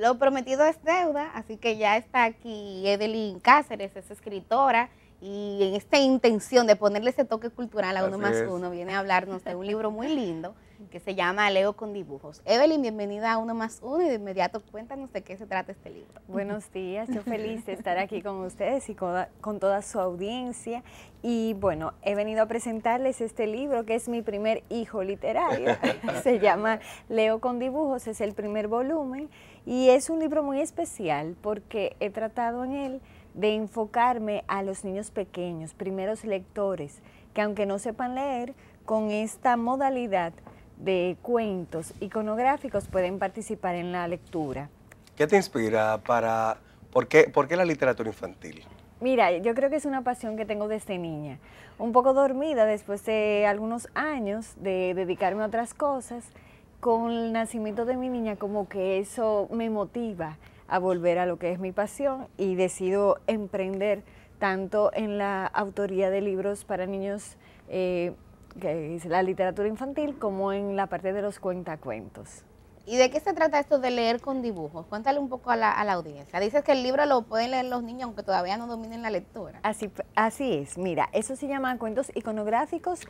Lo prometido es deuda, así que ya está aquí Evelyn Cáceres, es escritora y en esta intención de ponerle ese toque cultural a uno más uno, viene a hablarnos de un libro muy lindo que se llama Leo con dibujos. Evelyn, bienvenida a Uno más Uno y de inmediato cuéntanos de qué se trata este libro. Buenos días, yo feliz de estar aquí con ustedes y con toda su audiencia. Y bueno, he venido a presentarles este libro que es mi primer hijo literario, se llama Leo con dibujos, es el primer volumen y es un libro muy especial porque he tratado en él de enfocarme a los niños pequeños, primeros lectores, que aunque no sepan leer, con esta modalidad de cuentos iconográficos pueden participar en la lectura. ¿Qué te inspira para... ¿Por qué, por qué la literatura infantil? Mira, yo creo que es una pasión que tengo desde niña. Un poco dormida después de algunos años de dedicarme a otras cosas con el nacimiento de mi niña como que eso me motiva a volver a lo que es mi pasión y decido emprender tanto en la autoría de libros para niños, eh, que es la literatura infantil, como en la parte de los cuentacuentos. ¿Y de qué se trata esto de leer con dibujos? Cuéntale un poco a la, audiencia. Dices que el libro lo pueden leer los niños aunque todavía no dominen la lectura. Así, así es, mira, eso se llama cuentos iconográficos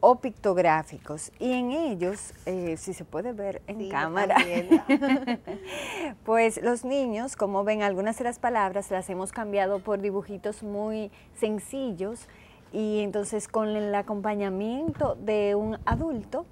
o pictográficos. Y en ellos, eh, si se puede ver en cámara, pues los niños, como ven, algunas de las palabras las hemos cambiado por dibujitos muy sencillos y entonces con el acompañamiento de un adulto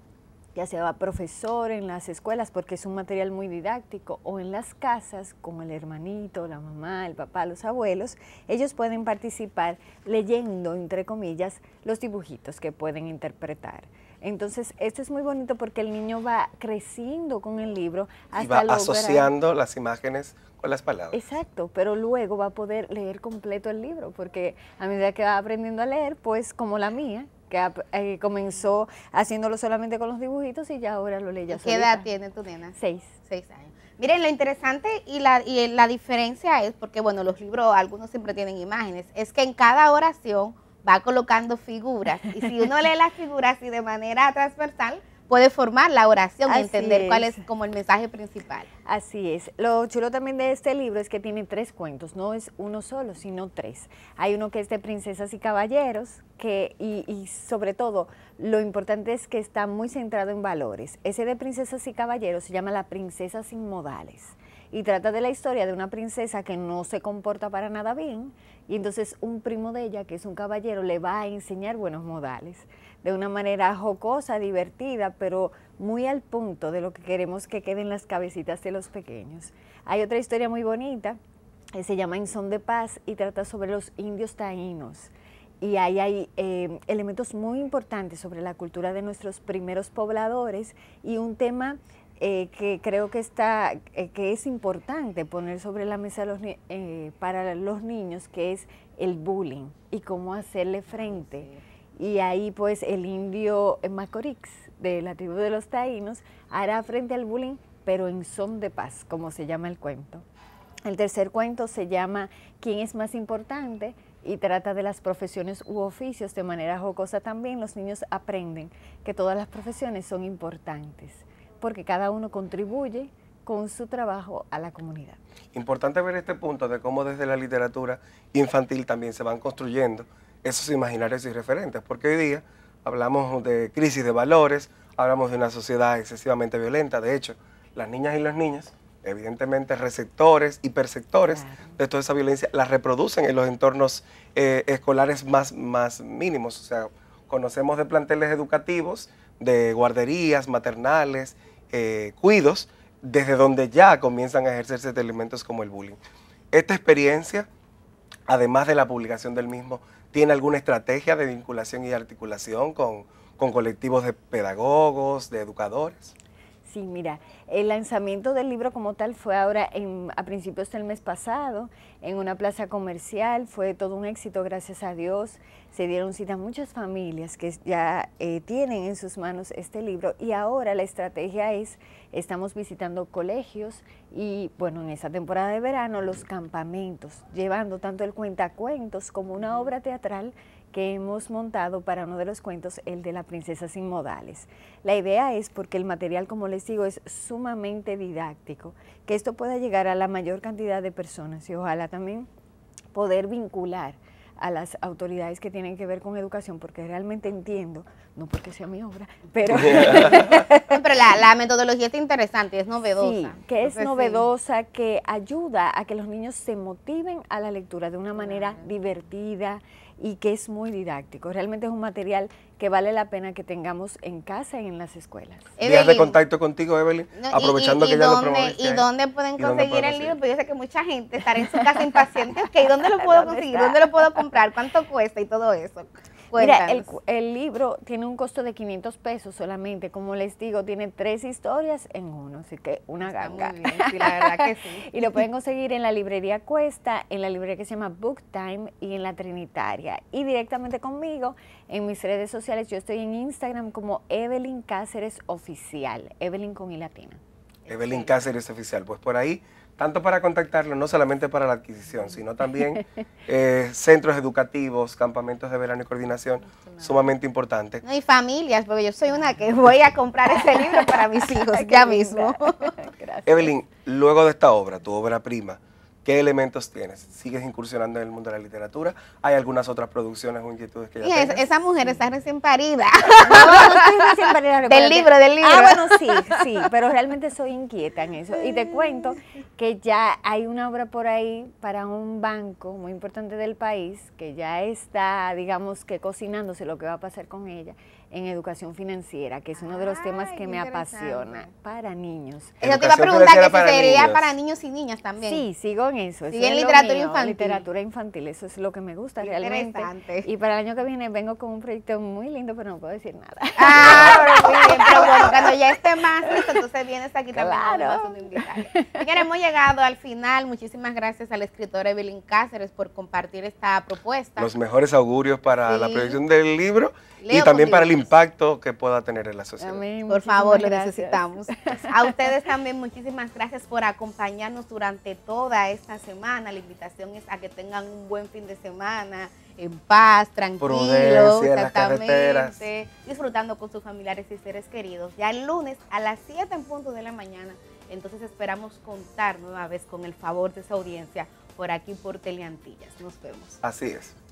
ya sea profesor en las escuelas porque es un material muy didáctico o en las casas como el hermanito, la mamá, el papá, los abuelos, ellos pueden participar leyendo, entre comillas, los dibujitos que pueden interpretar. Entonces, esto es muy bonito porque el niño va creciendo con el libro. y va asociando las imágenes con las palabras. Exacto, pero luego va a poder leer completo el libro porque a medida que va aprendiendo a leer, pues como la mía, que eh, comenzó haciéndolo solamente con los dibujitos y ya ahora lo leía. ¿Qué edad tiene tu nena? Seis. Seis años. Miren, lo interesante y la, y la diferencia es, porque bueno, los libros algunos siempre tienen imágenes, es que en cada oración va colocando figuras y si uno lee las figuras y de manera transversal, puede formar la oración y entender cuál es como el mensaje principal. Así es. Lo chulo también de este libro es que tiene tres cuentos, no es uno solo, sino tres. Hay uno que es de princesas y caballeros, que, y sobre todo, lo importante es que está muy centrado en valores. Ese de princesas y caballeros se llama La princesa sin modales y trata de la historia de una princesa que no se comporta para nada bien y entonces un primo de ella, que es un caballero, le va a enseñar buenos modales de una manera jocosa, divertida, pero muy al punto de lo que queremos que queden las cabecitas de los pequeños. Hay otra historia muy bonita, que eh, se llama En Son de Paz y trata sobre los indios taínos y ahí hay eh, elementos muy importantes sobre la cultura de nuestros primeros pobladores y un tema eh, que creo que está eh, que es importante poner sobre la mesa eh, para los niños que es el bullying y cómo hacerle frente y ahí pues el indio Macorix de la tribu de los taínos hará frente al bullying pero en son de paz como se llama el cuento el tercer cuento se llama quién es más importante y trata de las profesiones u oficios de manera jocosa también los niños aprenden que todas las profesiones son importantes porque cada uno contribuye con su trabajo a la comunidad. Importante ver este punto de cómo desde la literatura infantil también se van construyendo esos imaginarios y referentes, porque hoy día hablamos de crisis de valores, hablamos de una sociedad excesivamente violenta, de hecho, las niñas y las niñas, evidentemente receptores y perceptores de toda esa violencia, las reproducen en los entornos eh, escolares más, más mínimos, o sea, conocemos de planteles educativos, de guarderías, maternales, eh, cuidos, desde donde ya comienzan a ejercerse elementos como el bullying. Esta experiencia, además de la publicación del mismo, tiene alguna estrategia de vinculación y articulación con colectivos de pedagogos, de educadores. Sí, mira, el lanzamiento del libro como tal fue ahora a principios del mes pasado en una plaza comercial, fue todo un éxito, gracias a Dios. Se dieron cita a muchas familias que ya eh, tienen en sus manos este libro y ahora la estrategia es, estamos visitando colegios y bueno, en esta temporada de verano los campamentos, llevando tanto el cuentacuentos como una obra teatral que hemos montado para uno de los cuentos, el de la princesa sin modales. La idea es porque el material, como les digo, es sumamente didáctico, que esto pueda llegar a la mayor cantidad de personas y ojalá también poder vincular a las autoridades que tienen que ver con educación, porque realmente entiendo, no porque sea mi obra, pero... pero la, metodología es interesante, es novedosa. que es novedosa, que ayuda a que los niños se motiven a la lectura de una manera divertida, y que es muy didáctico. Realmente es un material que vale la pena que tengamos en casa y en las escuelas. Días de contacto contigo, Evelyn, aprovechando y, que y ya dónde, ¿Y dónde pueden conseguir el libro? Porque yo sé que mucha gente estará en su casa impaciente. okay ¿dónde lo puedo conseguir? ¿Dónde lo puedo comprar? ¿Cuánto cuesta? Y todo eso el, libro tiene un costo de 500 pesos solamente. Como les digo, tiene tres historias en uno, así que una ganga. Muy la verdad que sí. y lo pueden conseguir en la librería Cuesta, en la librería que se llama Book Time y en la Trinitaria. Y directamente conmigo en mis redes sociales, yo estoy en Instagram como Evelyn Cáceres Oficial, Evelyn con I latina. Evelyn Cáceres Oficial, pues por ahí tanto para contactarlo, no solamente para la adquisición, sino también eh, centros educativos, campamentos de verano y coordinación, sumamente importante. y familias, porque yo soy una que voy a comprar ese libro para mis hijos ya mismo. Evelyn, luego de esta obra, tu obra prima, ¿Qué elementos tienes? ¿Sigues incursionando en el mundo de la literatura? ¿Hay algunas otras producciones o inquietudes que ya Y Esa mujer está recién parida. No, no estoy recién parida. Del libro, del libro. Ah, bueno, sí, sí, pero realmente soy inquieta en eso. Y te cuento que ya hay una obra por ahí para un banco muy importante del país que ya está, digamos que cocinándose lo que va a pasar con ella en educación financiera, que es uno de los temas que me apasiona para niños. Eso te iba a preguntar que sería para niños y niñas también. Sí, sigo en eso. y en literatura infantil. Literatura infantil, eso es lo que me gusta realmente. Y para el año que viene vengo con un proyecto muy lindo, pero no puedo decir nada. Ah, pero pero cuando ya esté más listo, entonces vienes aquí también. Claro. hemos llegado al final. Muchísimas gracias a la escritora Evelyn Cáceres por compartir esta propuesta. Los mejores augurios para la producción del libro y también para el impacto que pueda tener en la sociedad. Por favor, lo necesitamos. A ustedes también muchísimas gracias por acompañarnos durante toda esta semana. La invitación es a que tengan un buen fin de semana en paz, tranquilos, exactamente, disfrutando con sus familiares y seres queridos. Ya el lunes a las 7 en punto de la mañana, entonces esperamos contar nueva vez con el favor de esa audiencia por aquí por Teleantillas. Nos vemos. Así es.